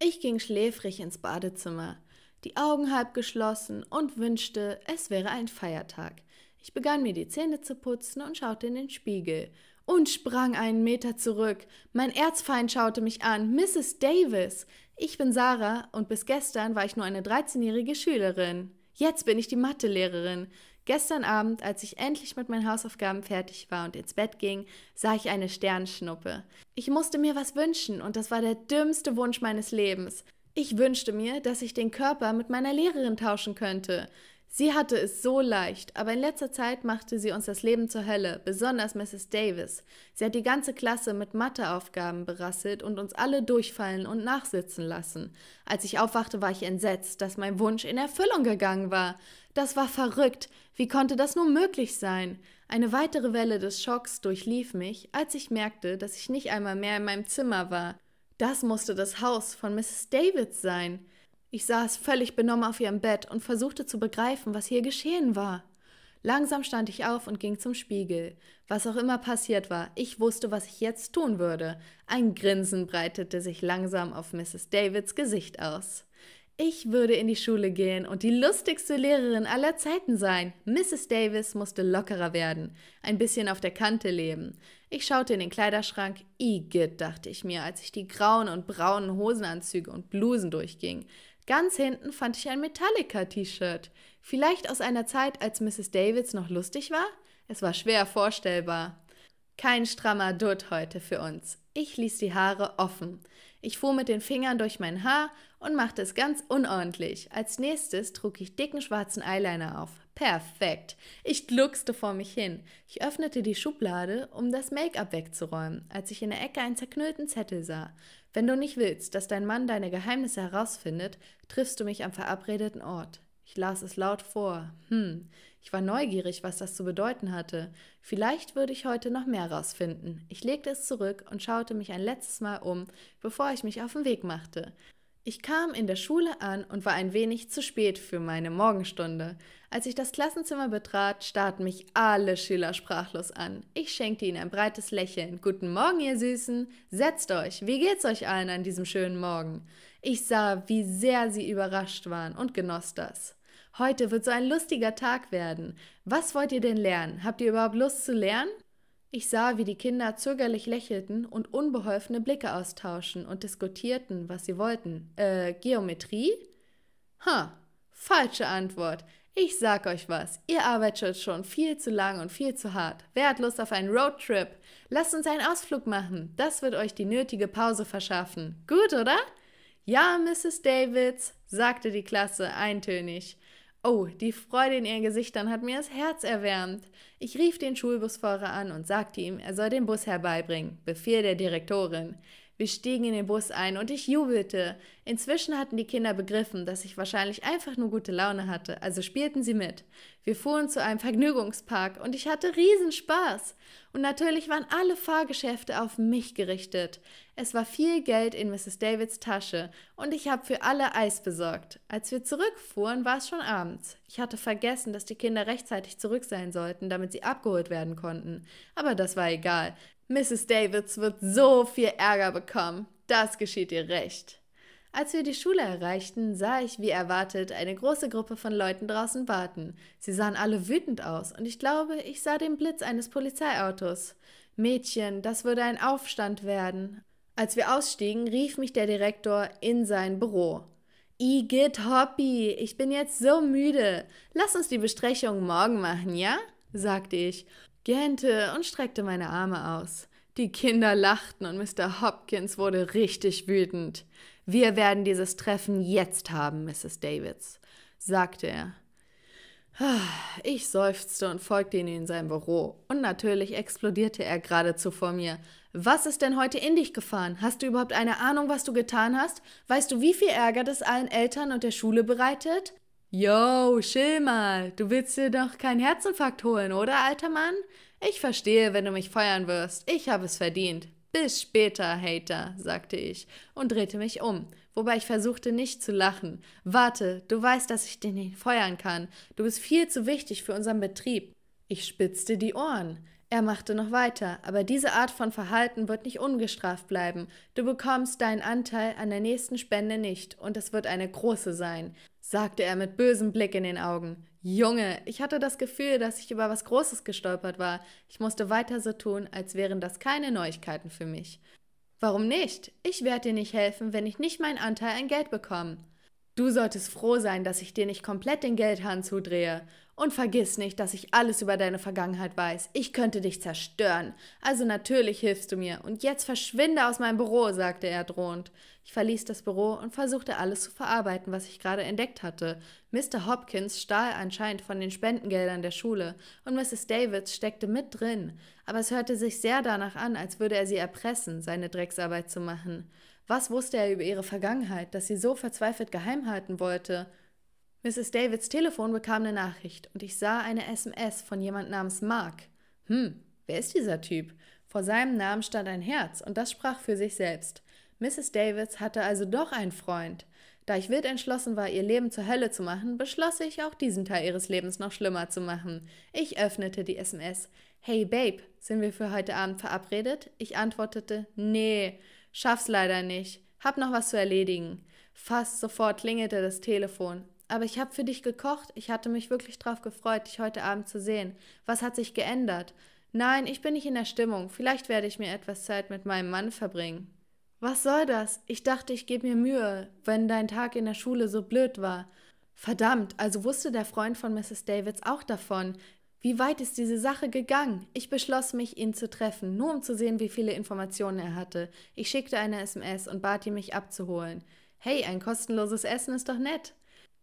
Ich ging schläfrig ins Badezimmer, die Augen halb geschlossen und wünschte, es wäre ein Feiertag. Ich begann mir die Zähne zu putzen und schaute in den Spiegel und sprang einen Meter zurück. Mein Erzfeind schaute mich an, Mrs. Davis. Ich bin Sarah und bis gestern war ich nur eine 13-jährige Schülerin. Jetzt bin ich die Mathelehrerin. Gestern Abend, als ich endlich mit meinen Hausaufgaben fertig war und ins Bett ging, sah ich eine Sternschnuppe. Ich musste mir was wünschen und das war der dümmste Wunsch meines Lebens. Ich wünschte mir, dass ich den Körper mit meiner Lehrerin tauschen könnte. Sie hatte es so leicht, aber in letzter Zeit machte sie uns das Leben zur Hölle, besonders Mrs. Davis. Sie hat die ganze Klasse mit Matheaufgaben berasselt und uns alle durchfallen und nachsitzen lassen. Als ich aufwachte, war ich entsetzt, dass mein Wunsch in Erfüllung gegangen war. Das war verrückt. Wie konnte das nur möglich sein? Eine weitere Welle des Schocks durchlief mich, als ich merkte, dass ich nicht einmal mehr in meinem Zimmer war. Das musste das Haus von Mrs. Davis sein. Ich saß völlig benommen auf ihrem Bett und versuchte zu begreifen, was hier geschehen war. Langsam stand ich auf und ging zum Spiegel. Was auch immer passiert war, ich wusste, was ich jetzt tun würde. Ein Grinsen breitete sich langsam auf Mrs. Davids Gesicht aus. Ich würde in die Schule gehen und die lustigste Lehrerin aller Zeiten sein. Mrs. Davis musste lockerer werden, ein bisschen auf der Kante leben. Ich schaute in den Kleiderschrank. Igitt, dachte ich mir, als ich die grauen und braunen Hosenanzüge und Blusen durchging. Ganz hinten fand ich ein Metallica-T-Shirt. Vielleicht aus einer Zeit, als Mrs. Davids noch lustig war? Es war schwer vorstellbar. Kein strammer Dutt heute für uns. Ich ließ die Haare offen. Ich fuhr mit den Fingern durch mein Haar und machte es ganz unordentlich. Als nächstes trug ich dicken schwarzen Eyeliner auf. Perfekt. Ich gluckste vor mich hin. Ich öffnete die Schublade, um das Make-up wegzuräumen, als ich in der Ecke einen zerknüllten Zettel sah. Wenn du nicht willst, dass dein Mann deine Geheimnisse herausfindet, triffst du mich am verabredeten Ort. Ich las es laut vor. Hm, ich war neugierig, was das zu bedeuten hatte. Vielleicht würde ich heute noch mehr herausfinden. Ich legte es zurück und schaute mich ein letztes Mal um, bevor ich mich auf den Weg machte. Ich kam in der Schule an und war ein wenig zu spät für meine Morgenstunde. Als ich das Klassenzimmer betrat, starrten mich alle Schüler sprachlos an. Ich schenkte ihnen ein breites Lächeln. Guten Morgen, ihr Süßen. Setzt euch. Wie geht's euch allen an diesem schönen Morgen? Ich sah, wie sehr sie überrascht waren und genoss das. Heute wird so ein lustiger Tag werden. Was wollt ihr denn lernen? Habt ihr überhaupt Lust zu lernen? Ich sah, wie die Kinder zögerlich lächelten und unbeholfene Blicke austauschen und diskutierten, was sie wollten. Äh, Geometrie? Ha, falsche Antwort. Ich sag euch was, ihr arbeitet schon viel zu lang und viel zu hart. Wer hat Lust auf einen Roadtrip? Lasst uns einen Ausflug machen. Das wird euch die nötige Pause verschaffen. Gut, oder? Ja, Mrs. Davids, sagte die Klasse eintönig. Oh, die Freude in ihren Gesichtern hat mir das Herz erwärmt. Ich rief den Schulbusfahrer an und sagte ihm, er soll den Bus herbeibringen, Befehl der Direktorin. Wir stiegen in den Bus ein und ich jubelte. Inzwischen hatten die Kinder begriffen, dass ich wahrscheinlich einfach nur gute Laune hatte, also spielten sie mit. Wir fuhren zu einem Vergnügungspark und ich hatte Riesenspaß. Und natürlich waren alle Fahrgeschäfte auf mich gerichtet. Es war viel Geld in Mrs. Davids Tasche und ich habe für alle Eis besorgt. Als wir zurückfuhren, war es schon abends. Ich hatte vergessen, dass die Kinder rechtzeitig zurück sein sollten, damit sie abgeholt werden konnten. Aber das war egal. Mrs. Davids wird so viel Ärger bekommen. Das geschieht ihr recht. Als wir die Schule erreichten, sah ich, wie erwartet, eine große Gruppe von Leuten draußen warten. Sie sahen alle wütend aus, und ich glaube, ich sah den Blitz eines Polizeiautos. Mädchen, das würde ein Aufstand werden. Als wir ausstiegen, rief mich der Direktor in sein Büro. Igitt Hoppy, ich bin jetzt so müde. Lass uns die Bestrechung morgen machen, ja? sagte ich gähnte und streckte meine Arme aus. Die Kinder lachten und Mr. Hopkins wurde richtig wütend. Wir werden dieses Treffen jetzt haben, Mrs. Davids, sagte er. Ich seufzte und folgte ihm in sein Büro. Und natürlich explodierte er geradezu vor mir. Was ist denn heute in dich gefahren? Hast du überhaupt eine Ahnung, was du getan hast? Weißt du, wie viel Ärger das allen Eltern und der Schule bereitet? Yo, chill mal, du willst dir doch keinen Herzinfarkt holen, oder, alter Mann? Ich verstehe, wenn du mich feuern wirst. Ich habe es verdient. Bis später, Hater, sagte ich und drehte mich um, wobei ich versuchte nicht zu lachen. Warte, du weißt, dass ich dich nicht feuern kann. Du bist viel zu wichtig für unseren Betrieb. Ich spitzte die Ohren. Er machte noch weiter, aber diese Art von Verhalten wird nicht ungestraft bleiben. Du bekommst deinen Anteil an der nächsten Spende nicht, und es wird eine große sein sagte er mit bösem Blick in den Augen. Junge, ich hatte das Gefühl, dass ich über was Großes gestolpert war. Ich musste weiter so tun, als wären das keine Neuigkeiten für mich. Warum nicht? Ich werde dir nicht helfen, wenn ich nicht meinen Anteil an Geld bekomme. Du solltest froh sein, dass ich dir nicht komplett den Geldhahn zudrehe. Und vergiss nicht, dass ich alles über deine Vergangenheit weiß. Ich könnte dich zerstören. Also natürlich hilfst du mir. Und jetzt verschwinde aus meinem Büro, sagte er drohend. Ich verließ das Büro und versuchte alles zu verarbeiten, was ich gerade entdeckt hatte. Mr. Hopkins stahl anscheinend von den Spendengeldern der Schule und Mrs. Davids steckte mit drin. Aber es hörte sich sehr danach an, als würde er sie erpressen, seine Drecksarbeit zu machen. Was wusste er über ihre Vergangenheit, dass sie so verzweifelt geheim halten wollte? Mrs. Davids Telefon bekam eine Nachricht und ich sah eine SMS von jemand namens Mark. Hm, wer ist dieser Typ? Vor seinem Namen stand ein Herz und das sprach für sich selbst. Mrs. Davids hatte also doch einen Freund. Da ich wild entschlossen war, ihr Leben zur Hölle zu machen, beschloss ich, auch diesen Teil ihres Lebens noch schlimmer zu machen. Ich öffnete die SMS. Hey Babe, sind wir für heute Abend verabredet? Ich antwortete, nee. Schaff's leider nicht. Hab noch was zu erledigen. Fast sofort klingelte das Telefon. Aber ich hab für dich gekocht. Ich hatte mich wirklich drauf gefreut, dich heute Abend zu sehen. Was hat sich geändert? Nein, ich bin nicht in der Stimmung. Vielleicht werde ich mir etwas Zeit mit meinem Mann verbringen. Was soll das? Ich dachte, ich gebe mir Mühe, wenn dein Tag in der Schule so blöd war. Verdammt, also wusste der Freund von Mrs. Davids auch davon. Wie weit ist diese Sache gegangen? Ich beschloss mich, ihn zu treffen, nur um zu sehen, wie viele Informationen er hatte. Ich schickte eine SMS und bat ihn, mich abzuholen. Hey, ein kostenloses Essen ist doch nett.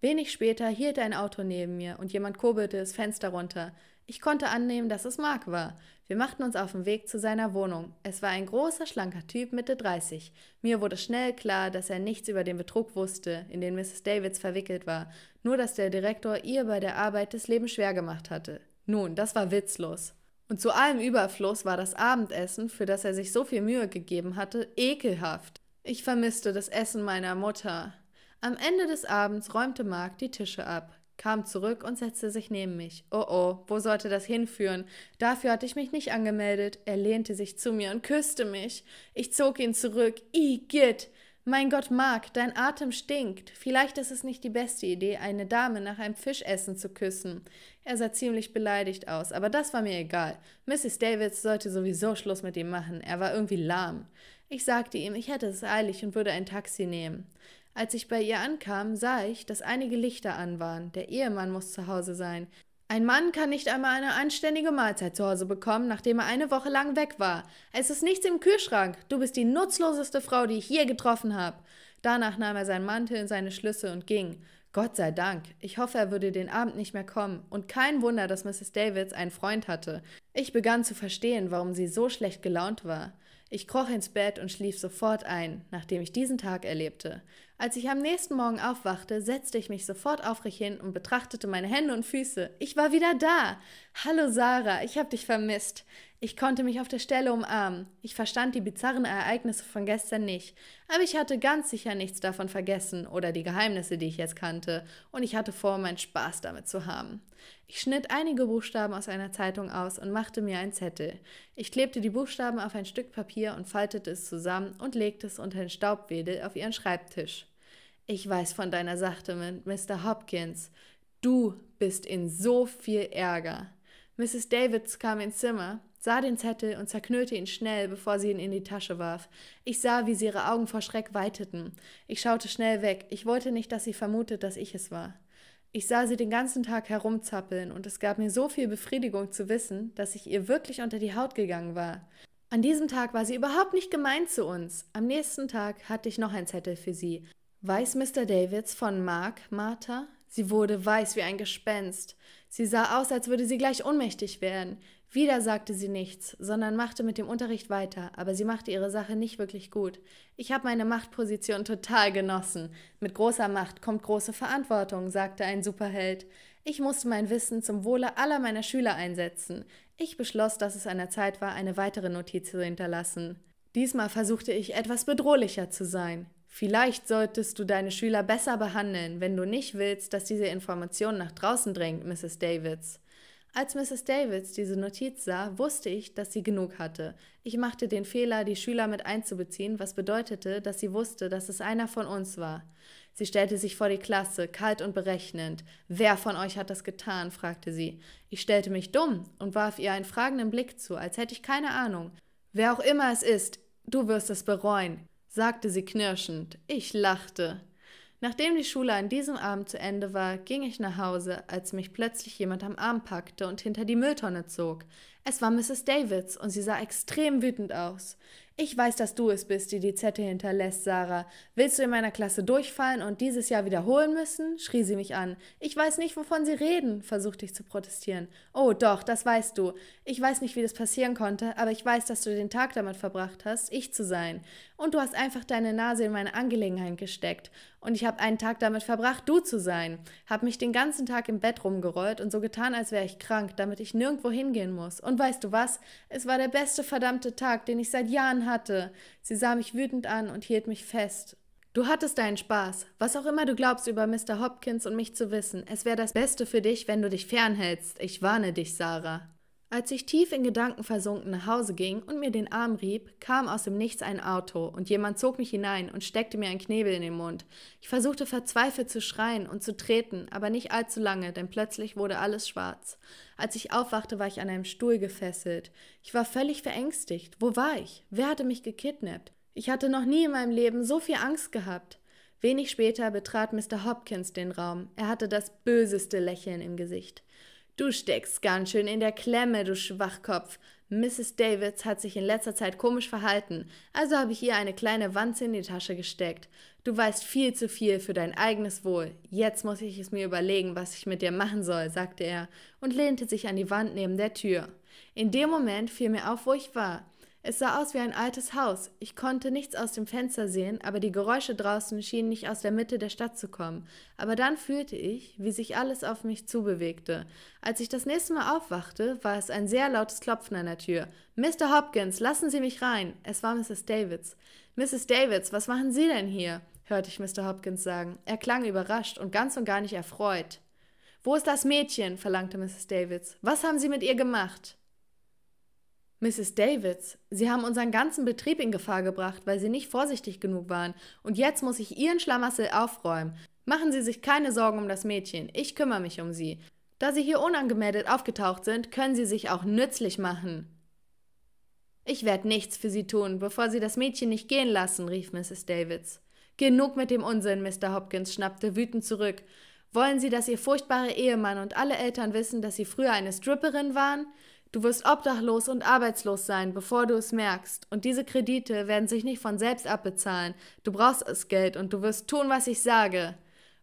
Wenig später hielt ein Auto neben mir und jemand kurbelte das Fenster runter. Ich konnte annehmen, dass es Mark war. Wir machten uns auf den Weg zu seiner Wohnung. Es war ein großer, schlanker Typ Mitte 30. Mir wurde schnell klar, dass er nichts über den Betrug wusste, in den Mrs. Davids verwickelt war, nur dass der Direktor ihr bei der Arbeit das Leben schwer gemacht hatte. Nun, das war witzlos. Und zu allem Überfluss war das Abendessen, für das er sich so viel Mühe gegeben hatte, ekelhaft. Ich vermisste das Essen meiner Mutter. Am Ende des Abends räumte Mark die Tische ab, kam zurück und setzte sich neben mich. Oh oh, wo sollte das hinführen? Dafür hatte ich mich nicht angemeldet. Er lehnte sich zu mir und küsste mich. Ich zog ihn zurück. Igitt! Mein Gott, Mark, dein Atem stinkt. Vielleicht ist es nicht die beste Idee, eine Dame nach einem Fischessen zu küssen. Er sah ziemlich beleidigt aus, aber das war mir egal. Mrs. Davids sollte sowieso Schluss mit ihm machen. Er war irgendwie lahm. Ich sagte ihm, ich hätte es eilig und würde ein Taxi nehmen. Als ich bei ihr ankam, sah ich, dass einige Lichter an waren. Der Ehemann muss zu Hause sein. Ein Mann kann nicht einmal eine anständige Mahlzeit zu Hause bekommen, nachdem er eine Woche lang weg war. Es ist nichts im Kühlschrank. Du bist die nutzloseste Frau, die ich je getroffen habe. Danach nahm er seinen Mantel und seine Schlüssel und ging. Gott sei Dank. Ich hoffe, er würde den Abend nicht mehr kommen. Und kein Wunder, dass Mrs. Davids einen Freund hatte. Ich begann zu verstehen, warum sie so schlecht gelaunt war. Ich kroch ins Bett und schlief sofort ein, nachdem ich diesen Tag erlebte. Als ich am nächsten Morgen aufwachte, setzte ich mich sofort aufrecht hin und betrachtete meine Hände und Füße. Ich war wieder da. Hallo Sarah, ich hab dich vermisst. Ich konnte mich auf der Stelle umarmen. Ähm, ich verstand die bizarren Ereignisse von gestern nicht, aber ich hatte ganz sicher nichts davon vergessen oder die Geheimnisse, die ich jetzt kannte, und ich hatte vor, meinen Spaß damit zu haben. Ich schnitt einige Buchstaben aus einer Zeitung aus und machte mir einen Zettel. Ich klebte die Buchstaben auf ein Stück Papier und faltete es zusammen und legte es unter den Staubwedel auf ihren Schreibtisch. Ich weiß von deiner Sache mit Mr. Hopkins. Du bist in so viel Ärger. Mrs. Davids kam ins Zimmer sah den Zettel und zerknüllte ihn schnell, bevor sie ihn in die Tasche warf. Ich sah, wie sie ihre Augen vor Schreck weiteten. Ich schaute schnell weg. Ich wollte nicht, dass sie vermutet, dass ich es war. Ich sah sie den ganzen Tag herumzappeln und es gab mir so viel Befriedigung zu wissen, dass ich ihr wirklich unter die Haut gegangen war. An diesem Tag war sie überhaupt nicht gemein zu uns. Am nächsten Tag hatte ich noch einen Zettel für sie. Weiß Mr. Davids von Mark, Martha? Sie wurde weiß wie ein Gespenst. Sie sah aus, als würde sie gleich ohnmächtig werden. Wieder sagte sie nichts, sondern machte mit dem Unterricht weiter, aber sie machte ihre Sache nicht wirklich gut. Ich habe meine Machtposition total genossen. Mit großer Macht kommt große Verantwortung, sagte ein Superheld. Ich musste mein Wissen zum Wohle aller meiner Schüler einsetzen. Ich beschloss, dass es an der Zeit war, eine weitere Notiz zu hinterlassen. Diesmal versuchte ich etwas bedrohlicher zu sein. Vielleicht solltest du deine Schüler besser behandeln, wenn du nicht willst, dass diese Information nach draußen drängt, Mrs. Davids. Als Mrs. Davids diese Notiz sah, wusste ich, dass sie genug hatte. Ich machte den Fehler, die Schüler mit einzubeziehen, was bedeutete, dass sie wusste, dass es einer von uns war. Sie stellte sich vor die Klasse, kalt und berechnend. Wer von euch hat das getan? fragte sie. Ich stellte mich dumm und warf ihr einen fragenden Blick zu, als hätte ich keine Ahnung. Wer auch immer es ist, du wirst es bereuen, sagte sie knirschend. Ich lachte. Nachdem die Schule an diesem Abend zu Ende war, ging ich nach Hause, als mich plötzlich jemand am Arm packte und hinter die Mülltonne zog. Es war Mrs. Davids und sie sah extrem wütend aus. Ich weiß, dass du es bist, die die Zette hinterlässt, Sarah. Willst du in meiner Klasse durchfallen und dieses Jahr wiederholen müssen? schrie sie mich an. Ich weiß nicht, wovon sie reden, versuchte ich zu protestieren. Oh, doch, das weißt du. Ich weiß nicht, wie das passieren konnte, aber ich weiß, dass du den Tag damit verbracht hast, ich zu sein. Und du hast einfach deine Nase in meine Angelegenheit gesteckt. Und ich habe einen Tag damit verbracht, du zu sein. Hab mich den ganzen Tag im Bett rumgerollt und so getan, als wäre ich krank, damit ich nirgendwo hingehen muss. Und weißt du was? Es war der beste verdammte Tag, den ich seit Jahren hatte. Sie sah mich wütend an und hielt mich fest. Du hattest deinen Spaß. Was auch immer du glaubst über Mr. Hopkins und mich zu wissen, es wäre das Beste für dich, wenn du dich fernhältst. Ich warne dich, Sarah. Als ich tief in Gedanken versunken nach Hause ging und mir den Arm rieb, kam aus dem Nichts ein Auto und jemand zog mich hinein und steckte mir einen Knebel in den Mund. Ich versuchte verzweifelt zu schreien und zu treten, aber nicht allzu lange, denn plötzlich wurde alles schwarz. Als ich aufwachte, war ich an einem Stuhl gefesselt. Ich war völlig verängstigt. Wo war ich? Wer hatte mich gekidnappt? Ich hatte noch nie in meinem Leben so viel Angst gehabt. Wenig später betrat Mr. Hopkins den Raum. Er hatte das böseste Lächeln im Gesicht. Du steckst ganz schön in der Klemme, du Schwachkopf. Mrs. Davids hat sich in letzter Zeit komisch verhalten, also habe ich ihr eine kleine Wanze in die Tasche gesteckt. Du weißt viel zu viel für dein eigenes Wohl. Jetzt muss ich es mir überlegen, was ich mit dir machen soll, sagte er und lehnte sich an die Wand neben der Tür. In dem Moment fiel mir auf, wo ich war. Es sah aus wie ein altes Haus. Ich konnte nichts aus dem Fenster sehen, aber die Geräusche draußen schienen nicht aus der Mitte der Stadt zu kommen. Aber dann fühlte ich, wie sich alles auf mich zubewegte. Als ich das nächste Mal aufwachte, war es ein sehr lautes Klopfen an der Tür. Mr. Hopkins, lassen Sie mich rein. Es war Mrs. Davids. Mrs. Davids, was machen Sie denn hier? hörte ich Mr. Hopkins sagen. Er klang überrascht und ganz und gar nicht erfreut. Wo ist das Mädchen? verlangte Mrs. Davids. Was haben Sie mit ihr gemacht? Mrs. Davids, Sie haben unseren ganzen Betrieb in Gefahr gebracht, weil Sie nicht vorsichtig genug waren. Und jetzt muss ich Ihren Schlamassel aufräumen. Machen Sie sich keine Sorgen um das Mädchen. Ich kümmere mich um Sie. Da Sie hier unangemeldet aufgetaucht sind, können Sie sich auch nützlich machen. Ich werde nichts für Sie tun, bevor Sie das Mädchen nicht gehen lassen, rief Mrs. Davids. Genug mit dem Unsinn, Mr. Hopkins schnappte wütend zurück. Wollen Sie, dass Ihr furchtbarer Ehemann und alle Eltern wissen, dass Sie früher eine Stripperin waren? Du wirst obdachlos und arbeitslos sein, bevor du es merkst. Und diese Kredite werden sich nicht von selbst abbezahlen. Du brauchst das Geld und du wirst tun, was ich sage.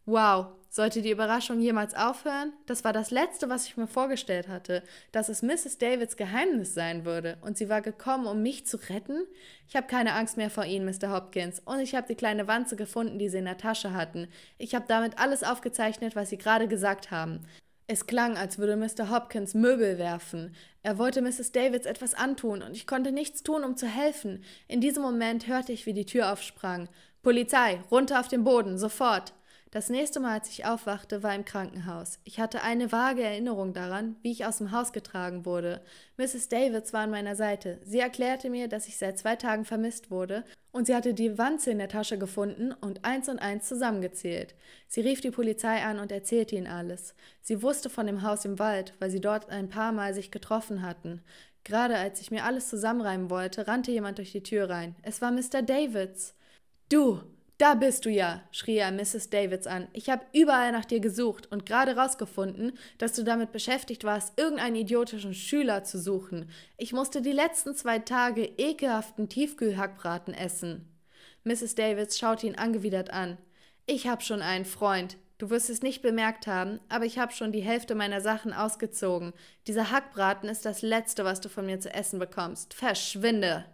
Wow, sollte die Überraschung jemals aufhören? Das war das Letzte, was ich mir vorgestellt hatte, dass es Mrs. Davids Geheimnis sein würde. Und sie war gekommen, um mich zu retten? Ich habe keine Angst mehr vor Ihnen, Mr. Hopkins. Und ich habe die kleine Wanze gefunden, die Sie in der Tasche hatten. Ich habe damit alles aufgezeichnet, was Sie gerade gesagt haben. Es klang, als würde Mr. Hopkins Möbel werfen. Er wollte Mrs. Davids etwas antun, und ich konnte nichts tun, um zu helfen. In diesem Moment hörte ich, wie die Tür aufsprang. Polizei, runter auf den Boden, sofort. Das nächste Mal, als ich aufwachte, war im Krankenhaus. Ich hatte eine vage Erinnerung daran, wie ich aus dem Haus getragen wurde. Mrs. Davids war an meiner Seite. Sie erklärte mir, dass ich seit zwei Tagen vermisst wurde und sie hatte die Wanze in der Tasche gefunden und eins und eins zusammengezählt. Sie rief die Polizei an und erzählte ihnen alles. Sie wusste von dem Haus im Wald, weil sie dort ein paar Mal sich getroffen hatten. Gerade als ich mir alles zusammenreimen wollte, rannte jemand durch die Tür rein. Es war Mr. Davids. Du, da bist du ja, schrie er Mrs. Davids an. Ich habe überall nach dir gesucht und gerade rausgefunden, dass du damit beschäftigt warst, irgendeinen idiotischen Schüler zu suchen. Ich musste die letzten zwei Tage ekelhaften Tiefkühlhackbraten essen. Mrs. Davids schaute ihn angewidert an. Ich habe schon einen Freund. Du wirst es nicht bemerkt haben, aber ich habe schon die Hälfte meiner Sachen ausgezogen. Dieser Hackbraten ist das Letzte, was du von mir zu essen bekommst. Verschwinde!